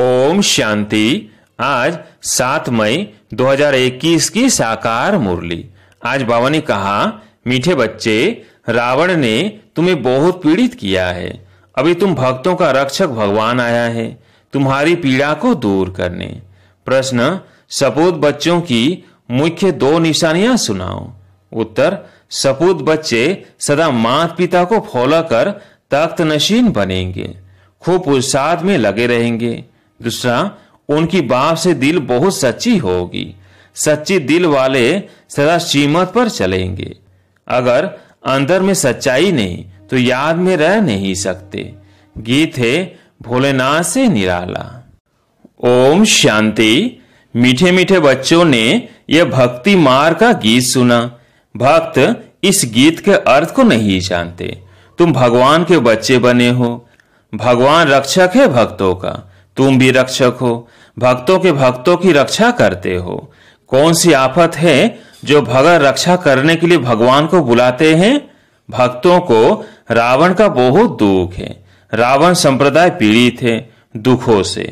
ओम शांति आज सात मई 2021 की साकार मुरली आज बाबा ने कहा मीठे बच्चे रावण ने तुम्हें बहुत पीड़ित किया है अभी तुम भक्तों का रक्षक भगवान आया है तुम्हारी पीड़ा को दूर करने प्रश्न सपूत बच्चों की मुख्य दो निशानियां सुनाओ उत्तर सपूत बच्चे सदा माता पिता को फॉलो कर तख्त नशीन बनेंगे खूब उत्साह में लगे रहेंगे दूसरा उनकी बाप से दिल बहुत सच्ची होगी सच्ची दिल वाले सदा सीमत पर चलेंगे अगर अंदर में सच्चाई नहीं तो याद में रह नहीं सकते गीत है भोलेनाथ से निराला ओम शांति मीठे मीठे बच्चों ने यह भक्ति मार का गीत सुना भक्त इस गीत के अर्थ को नहीं जानते तुम भगवान के बच्चे बने हो भगवान रक्षक है भक्तों का तुम भी रक्षक हो भक्तों के भक्तों की रक्षा करते हो कौन सी आफत है जो भगत रक्षा करने के लिए भगवान को बुलाते हैं भक्तों को रावण का बहुत दुख है रावण संप्रदाय पीड़ित है दुखों से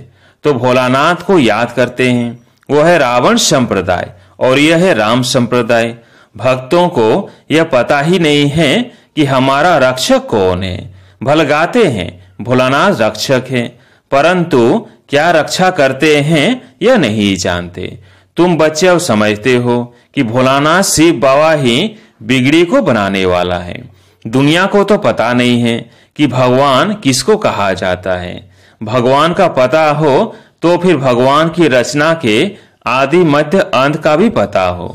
तो भोलानाथ को याद करते हैं वह है रावण संप्रदाय और यह है राम संप्रदाय भक्तों को यह पता ही नहीं है कि हमारा रक्षक कौन है भलगाते हैं भोलानाथ रक्षक है परंतु क्या रक्षा करते हैं यह नहीं जानते तुम बच्चे अब समझते हो कि भोलाना शिव बाबा ही बिगड़ी को बनाने वाला है दुनिया को तो पता नहीं है कि भगवान किसको कहा जाता है भगवान का पता हो तो फिर भगवान की रचना के आदि मध्य अंत का भी पता हो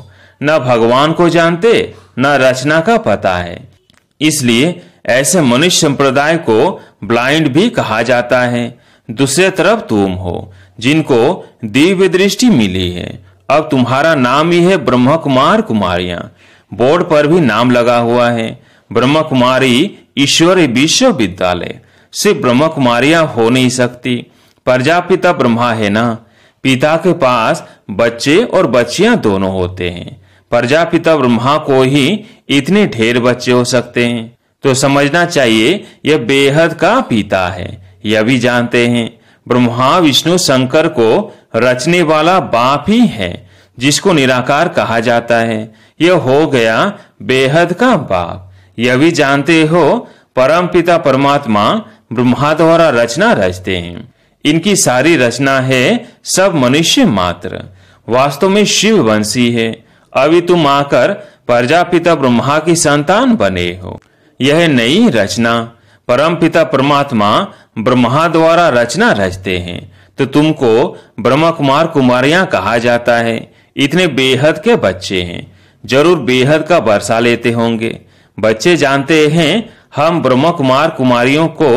न भगवान को जानते न रचना का पता है इसलिए ऐसे मनुष्य संप्रदाय को ब्लाइंड भी कहा जाता है दूसरे तरफ तुम हो जिनको दिव्य दृष्टि मिली है अब तुम्हारा नाम ही है ब्रह्म कुमार कुमारिया बोर्ड पर भी नाम लगा हुआ है ब्रह्म कुमारी ईश्वर विश्वविद्यालय सिर्फ ब्रह्म कुमारिया हो नहीं सकती प्रजापिता ब्रह्मा है ना पिता के पास बच्चे और बच्चियां दोनों होते हैं प्रजापिता ब्रह्मा को ही इतने ढेर बच्चे हो सकते हैं तो समझना चाहिए यह बेहद का पिता है यह भी जानते हैं ब्रह्मा विष्णु शंकर को रचने वाला बाप ही है जिसको निराकार कहा जाता है यह हो गया बेहद का बाप यह भी जानते हो परम पिता परमात्मा ब्रह्मा द्वारा रचना रचते हैं इनकी सारी रचना है सब मनुष्य मात्र वास्तव में शिव वंशी है अभी तुम आकर प्रजापिता ब्रह्मा की संतान बने हो यह नई रचना परम पिता परमात्मा ब्रह्मा द्वारा रचना रचते हैं तो तुमको ब्रह्मा कुमार कुमारियां कहा जाता है इतने बेहद के बच्चे हैं जरूर बेहद का बरसा लेते होंगे बच्चे जानते हैं हम ब्रह्मा कुमार कुमारियों को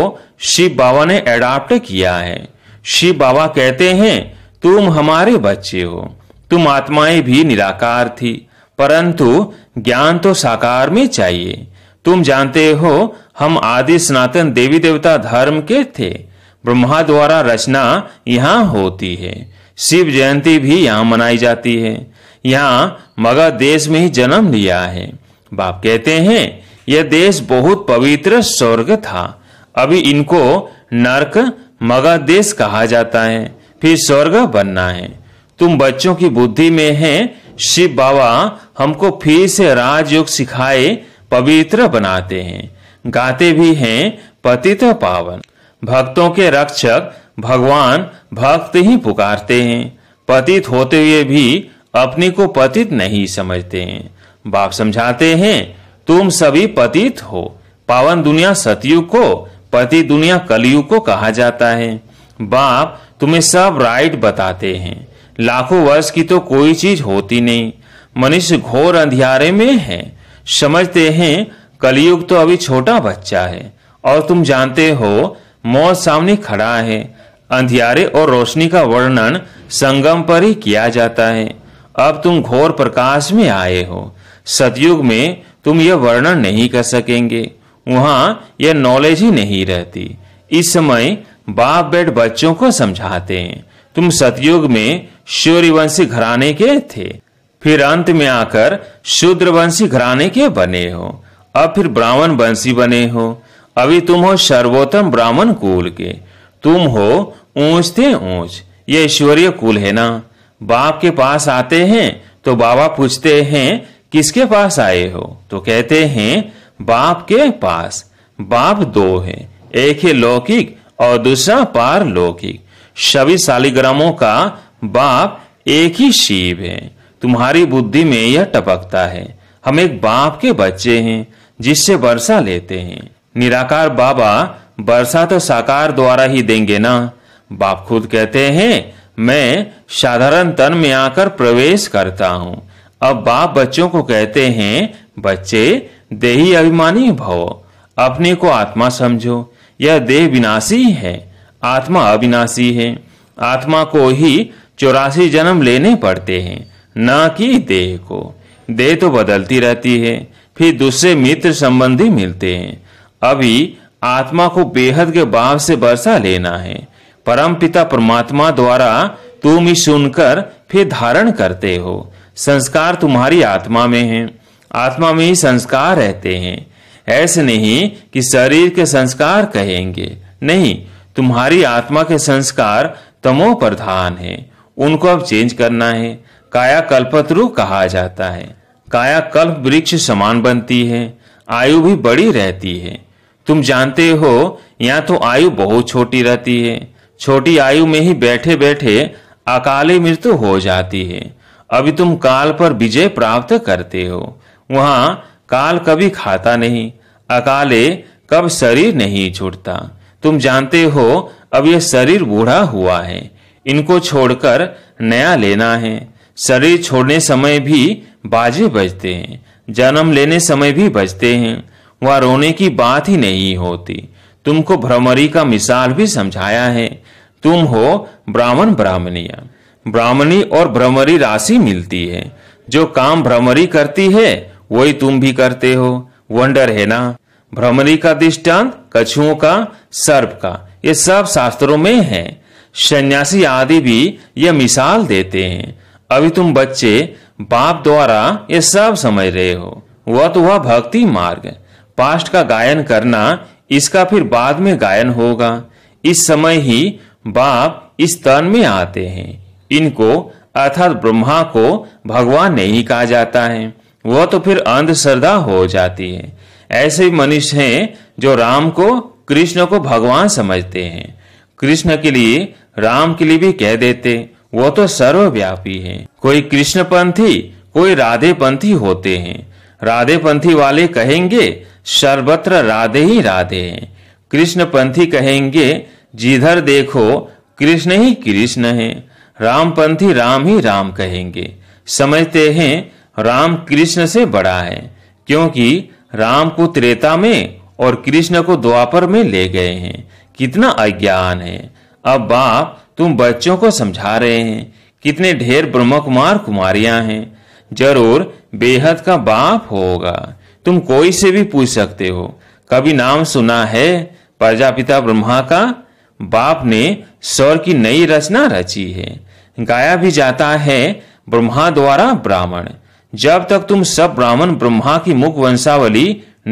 शिव बाबा ने एडाप्ट किया है शिव बाबा कहते हैं तुम हमारे बच्चे हो तुम आत्माएं भी निराकार थी परंतु ज्ञान तो साकार में चाहिए तुम जानते हो हम आदि सनातन देवी देवता धर्म के थे ब्रह्मा द्वारा रचना यहाँ होती है शिव जयंती भी यहाँ मनाई जाती है यहाँ मगध देश में ही जन्म लिया है बाप कहते हैं यह देश बहुत पवित्र स्वर्ग था अभी इनको नरक मगध देश कहा जाता है फिर स्वर्ग बनना है तुम बच्चों की बुद्धि में है शिव बाबा हमको फिर से राजयोग सिखाए पवित्र बनाते हैं गाते भी हैं पतित पावन भक्तों के रक्षक भगवान भक्त ही पुकारते हैं पतित होते हुए भी अपने को पतित नहीं समझते हैं बाप समझाते हैं तुम सभी पतित हो पावन दुनिया सतयुग को पति दुनिया कलयुग को कहा जाता है बाप तुम्हें सब राइट बताते हैं लाखों वर्ष की तो कोई चीज होती नहीं मनुष्य घोर अंधियारे में है समझते हैं कलयुग तो अभी छोटा बच्चा है और तुम जानते हो मौत सामने खड़ा है अंधियारे और रोशनी का वर्णन संगम पर ही किया जाता है अब तुम घोर प्रकाश में आए हो सतयुग में तुम यह वर्णन नहीं कर सकेंगे वहां यह नॉलेज ही नहीं रहती इस समय बाप बेट बच्चों को समझाते हैं तुम सतयुग में शौर्यवंशी घराने के थे फिर अंत में आकर शूद्रवंशी घराने के बने हो अब फिर ब्राह्मण बंसी बने हो अभी तुम हो सर्वोत्तम ब्राह्मण कुल के तुम हो ऊंच थे ऊंच ये ऐश्वर्य कुल है ना बाप के पास आते हैं तो बाबा पूछते हैं किसके पास आए हो तो कहते हैं बाप के पास बाप दो हैं एक है लौकिक और दूसरा पारलौकिक सभी शालिग्रामों का बाप एक ही शिव है तुम्हारी बुद्धि में यह टपकता है हम एक बाप के बच्चे हैं जिससे वर्षा लेते हैं निराकार बाबा वर्षा तो साकार द्वारा ही देंगे ना बाप खुद कहते हैं मैं साधारण तन में आकर प्रवेश करता हूँ अब बाप बच्चों को कहते हैं बच्चे देही अभिमानी भव अपने को आत्मा समझो यह देह विनाशी है आत्मा अविनाशी है आत्मा को ही चौरासी जन्म लेने पड़ते हैं न कि देह को देह तो बदलती रहती है फिर दूसरे मित्र संबंधी मिलते हैं अभी आत्मा को बेहद के भाव से बरसा लेना है परम पिता परमात्मा द्वारा तुम ही सुनकर फिर धारण करते हो संस्कार तुम्हारी आत्मा में है आत्मा में ही संस्कार रहते हैं ऐसे नहीं कि शरीर के संस्कार कहेंगे नहीं तुम्हारी आत्मा के संस्कार तमो प्रधान है उनको अब चेंज करना है काया कल्पत्रु कहा जाता है कायाकल्प वृक्ष समान बनती है आयु भी बड़ी रहती है तुम जानते हो यहाँ तो आयु बहुत छोटी रहती है छोटी आयु में ही बैठे बैठे अकाली मृत्यु हो जाती है अभी तुम काल पर विजय प्राप्त करते हो वहाँ काल कभी खाता नहीं अकाले कब शरीर नहीं छूटता तुम जानते हो अब यह शरीर बूढ़ा हुआ है इनको छोड़कर नया लेना है शरीर छोड़ने समय भी बाजे बजते हैं जन्म लेने समय भी बजते हैं वह रोने की बात ही नहीं होती तुमको भ्रमरी का मिसाल भी समझाया है तुम हो ब्राह्मण ब्राह्मणिया ब्राह्मणी और भ्रमरी राशि मिलती है जो काम भ्रमरी करती है वही तुम भी करते हो वंडर है ना भ्रमरी का दृष्टांत कछुओं का सर्प का ये सब शास्त्रों में है सन्यासी आदि भी यह मिसाल देते हैं अभी तुम बच्चे बाप द्वारा ये सब समझ रहे हो वह तो वह भक्ति मार्ग पास्ट का गायन करना इसका फिर बाद में गायन होगा इस समय ही बाप इस तन में आते हैं इनको अर्थात ब्रह्मा को भगवान नहीं कहा जाता है वह तो फिर अंधश्रद्धा हो जाती है ऐसे मनुष्य हैं जो राम को कृष्ण को भगवान समझते हैं कृष्ण के लिए राम के लिए भी कह देते वो तो सर्वव्यापी है कोई कृष्णपंथी कोई राधेपंथी होते हैं राधेपंथी वाले कहेंगे सर्वत्र राधे ही राधे हैं कृष्णपंथी कहेंगे जिधर देखो कृष्ण ही कृष्ण है रामपंथी राम ही राम कहेंगे समझते हैं राम कृष्ण से बड़ा है क्योंकि राम को त्रेता में और कृष्ण को द्वापर में ले गए हैं कितना अज्ञान है अब बाप तुम बच्चों को समझा रहे हैं कितने ढेर ब्रह्म कुमार कुमारियां हैं जरूर बेहद का बाप होगा तुम कोई से भी पूछ सकते हो कभी नाम सुना है प्रजापिता ब्रह्मा का बाप ने स्वर की नई रचना रची है गाया भी जाता है ब्रह्मा द्वारा ब्राह्मण जब तक तुम सब ब्राह्मण ब्रह्मा की मुख वंशावली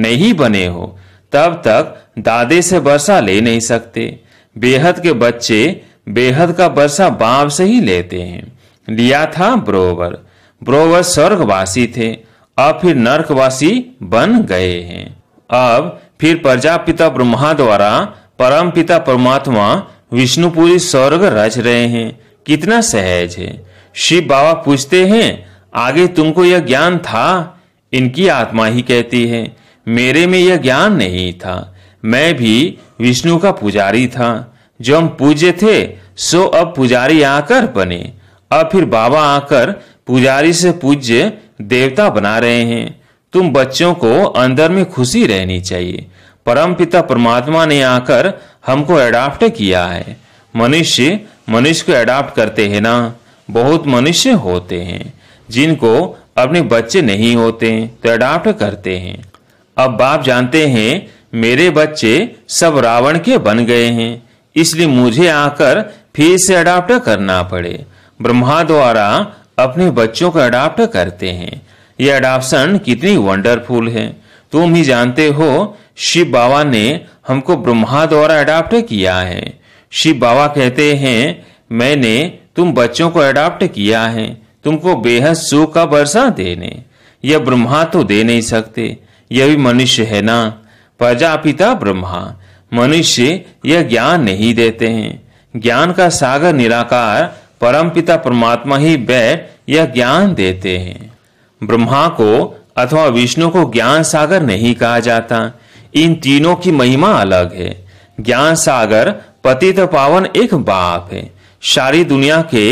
नहीं बने हो तब तक दादे से वर्षा ले नहीं सकते बेहद के बच्चे बेहद का वर्षा बाप से ही लेते हैं लिया था ब्रोवर ब्रोवर स्वर्गवासी थे अब फिर नर्कवासी बन गए हैं अब फिर प्रजापिता ब्रह्मा द्वारा परम पिता परमात्मा विष्णुपुरी स्वर्ग रच रहे हैं कितना सहज है शिव बाबा पूछते हैं आगे तुमको यह ज्ञान था इनकी आत्मा ही कहती है मेरे में यह ज्ञान नहीं था मैं भी विष्णु का पुजारी था जो हम पूज्य थे सो अब पुजारी आकर बने अब फिर बाबा आकर पुजारी से पूज्य देवता बना रहे हैं तुम बच्चों को अंदर में खुशी रहनी चाहिए परम पिता परमात्मा ने आकर हमको एडाप्ट किया है मनुष्य मनुष्य को एडाप्ट करते हैं ना बहुत मनुष्य होते हैं जिनको अपने बच्चे नहीं होते तो एडाप्ट करते हैं अब बाप जानते हैं मेरे बच्चे सब रावण के बन गए हैं इसलिए मुझे आकर फिर से अडाप्ट करना पड़े ब्रह्मा द्वारा अपने बच्चों को अडाप्ट करते हैं यह अडाप्शन कितनी वंडरफुल है तुम ही जानते हो शिव बाबा ने हमको ब्रह्मा द्वारा अडाप्ट किया है शिव बाबा कहते हैं मैंने तुम बच्चों को अडाप्ट किया है तुमको बेहद सुख का वर्षा देने यह ब्रह्मा तो दे नहीं सकते यह भी मनुष्य है ना प्रजापिता ब्रह्मा मनुष्य यह ज्ञान नहीं देते हैं ज्ञान का सागर निराकार परमपिता परमात्मा ही बैठ यह ज्ञान देते हैं ब्रह्मा को अथवा विष्णु को ज्ञान सागर नहीं कहा जाता इन तीनों की महिमा अलग है ज्ञान सागर पतित पावन एक बाप है सारी दुनिया के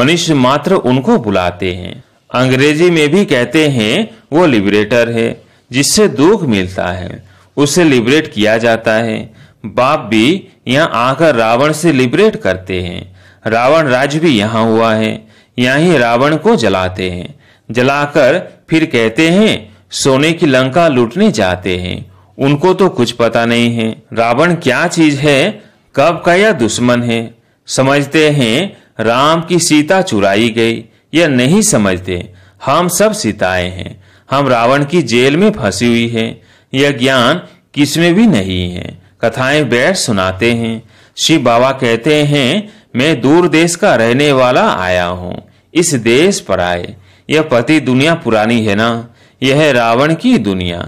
मनुष्य मात्र उनको बुलाते हैं अंग्रेजी में भी कहते हैं वो लिबरेटर है जिससे दुख मिलता है उसे लिबरेट किया जाता है बाप भी यहाँ आकर रावण से लिबरेट करते हैं रावण राज भी यहाँ हुआ है यहाँ ही रावण को जलाते हैं जलाकर फिर कहते हैं सोने की लंका लूटने जाते हैं उनको तो कुछ पता नहीं है रावण क्या चीज है कब का यह दुश्मन है समझते हैं राम की सीता चुराई गई यह नहीं समझते हम सब सीताए हैं हम रावण की जेल में फंसी हुई है यह ज्ञान किसमें भी नहीं है कथाएं बैठ सुनाते हैं शिव बाबा कहते हैं मैं दूर देश का रहने वाला आया हूँ इस देश पर आए यह पति दुनिया पुरानी है ना यह रावण की दुनिया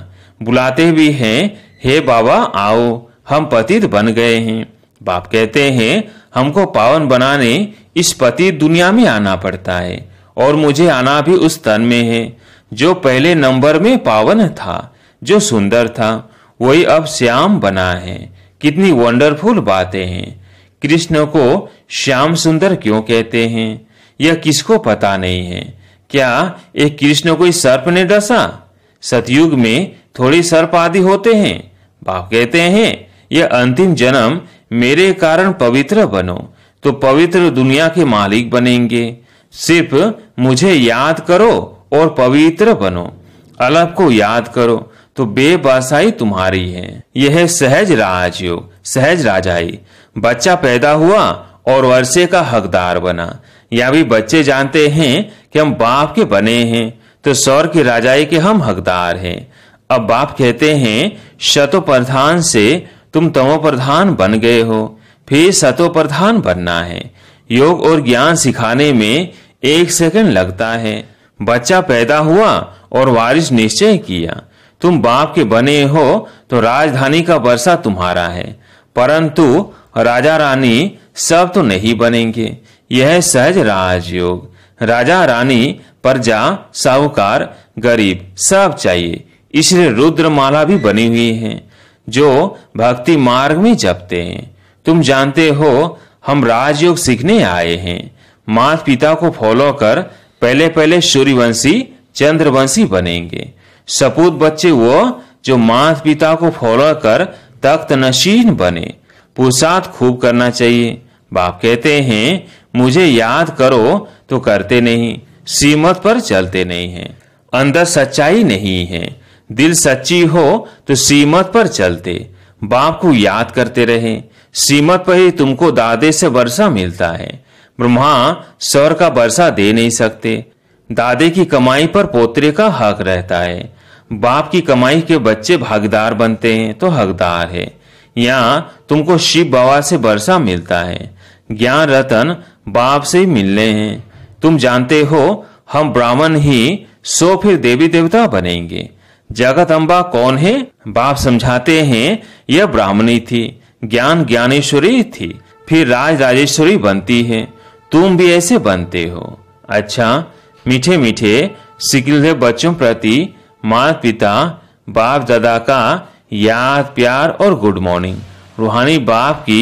बुलाते भी हैं हे बाबा आओ हम पतित बन गए हैं बाप कहते हैं हमको पावन बनाने इस पति दुनिया में आना पड़ता है और मुझे आना भी उस तन में है जो पहले नंबर में पावन था जो सुंदर था वही अब श्याम बना है कितनी वंडरफुल बातें हैं कृष्ण को श्याम सुंदर क्यों कहते हैं यह किसको पता नहीं है क्या एक कृष्ण कोई सर्प ने डसा सतयुग में थोड़ी सर्प आदि होते हैं बाप कहते हैं यह अंतिम जन्म मेरे कारण पवित्र बनो तो पवित्र दुनिया के मालिक बनेंगे सिर्फ मुझे याद करो और पवित्र बनो अलग को याद करो तो बेबासाई तुम्हारी है यह सहज राजयोग सहज राजाई बच्चा पैदा हुआ और वर्षे का हकदार बना या भी बच्चे जानते हैं कि हम बाप के बने हैं तो सौर की राजाई के हम हकदार हैं अब बाप कहते हैं शतो प्रधान से तुम तमो प्रधान बन गए हो फिर सतो प्रधान बनना है योग और ज्ञान सिखाने में एक सेकंड लगता है बच्चा पैदा हुआ और वारिस निश्चय किया तुम बाप के बने हो तो राजधानी का वर्षा तुम्हारा है परंतु राजा रानी सब तो नहीं बनेंगे यह सहज राजयोग राजा रानी प्रजा साहूकार गरीब सब चाहिए इसलिए रुद्रमाला भी बनी हुई है जो भक्ति मार्ग में जपते हैं तुम जानते हो हम राजयोग सीखने आए हैं माता पिता को फॉलो कर पहले पहले सूर्यवंशी चंद्रवंशी बनेंगे सपूत बच्चे वो जो मात पिता को फॉलो कर तख्त नशीन बने पुरसात खूब करना चाहिए बाप कहते हैं मुझे याद करो तो करते नहीं सीमत पर चलते नहीं हैं अंदर सच्चाई नहीं है दिल सच्ची हो तो सीमत पर चलते बाप को याद करते रहे सीमत पर ही तुमको दादे से वर्षा मिलता है ब्रह्मा स्वर का वर्षा दे नहीं सकते दादे की कमाई पर पोत्रे का हक रहता है बाप की कमाई के बच्चे भागीदार बनते हैं तो हकदार है यहाँ तुमको शिव बाबा से वर्षा मिलता है ज्ञान रतन बाप से ही मिलने हैं तुम जानते हो हम ब्राह्मण ही सो फिर देवी देवता बनेंगे जगत अम्बा कौन है बाप समझाते हैं यह ब्राह्मणी थी ज्ञान ज्ञानेश्वरी थी फिर राज राजेश्वरी बनती है तुम भी ऐसे बनते हो अच्छा मीठे मीठे सिकिल बच्चों प्रति माता पिता बाप दादा का याद प्यार और गुड मॉर्निंग रूहानी बाप की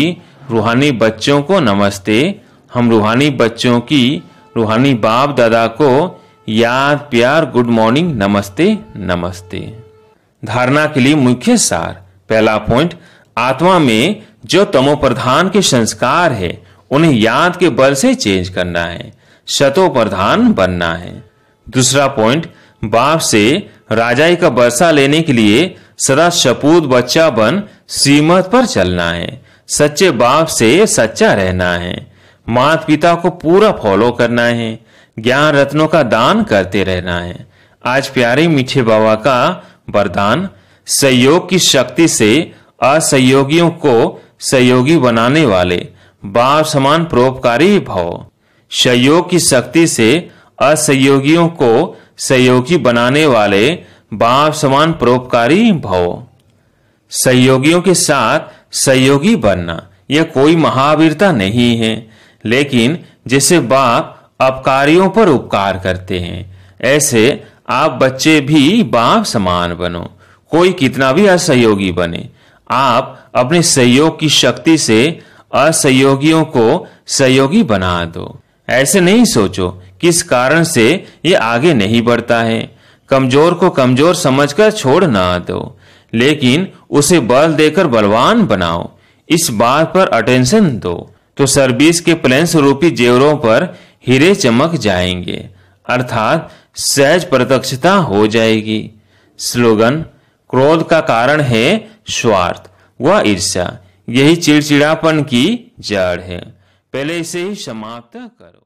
रूहानी बच्चों को नमस्ते हम रूहानी बच्चों की रूहानी बाप दादा को याद प्यार गुड मॉर्निंग नमस्ते नमस्ते धारणा के लिए मुख्य सार पहला पॉइंट आत्मा में जो तमो प्रधान के संस्कार है उन्हें याद के बल से चेंज करना है शतो प्रधान बनना है दूसरा पॉइंट बाप से राजाई का बरसा लेने के लिए सदा सपूत बच्चा बन सीमत पर चलना है सच्चे बाप से सच्चा रहना है मात पिता को पूरा फॉलो करना है ज्ञान रत्नों का दान करते रहना है आज प्यारे मीठे बाबा का वरदान सहयोग की शक्ति से असहयोगियों को सहयोगी बनाने वाले बाप समान परोपकारी भाव सहयोग की शक्ति से असहयोगियों को सहयोगी बनाने वाले बाप समान परोपकारी भव सहयोगियों के साथ सहयोगी बनना यह कोई महावीरता नहीं है लेकिन जैसे बाप अपकारियों पर उपकार करते हैं ऐसे आप बच्चे भी बाप समान बनो कोई कितना भी असहयोगी बने आप अपने सहयोग की शक्ति से असहयोगियों को सहयोगी बना दो ऐसे नहीं सोचो किस कारण से ये आगे नहीं बढ़ता है कमजोर को कमजोर समझकर छोड़ ना दो लेकिन उसे बल देकर बलवान बनाओ इस बात पर अटेंशन दो तो सर्विस के प्लेन रूपी जेवरों पर हीरे चमक जाएंगे अर्थात सहज प्रत्यक्षता हो जाएगी स्लोगन क्रोध का कारण है स्वार्थ व ईर्ष्या यही चिड़चिड़ापन की जड़ है पहले इसे ही समाप्त करो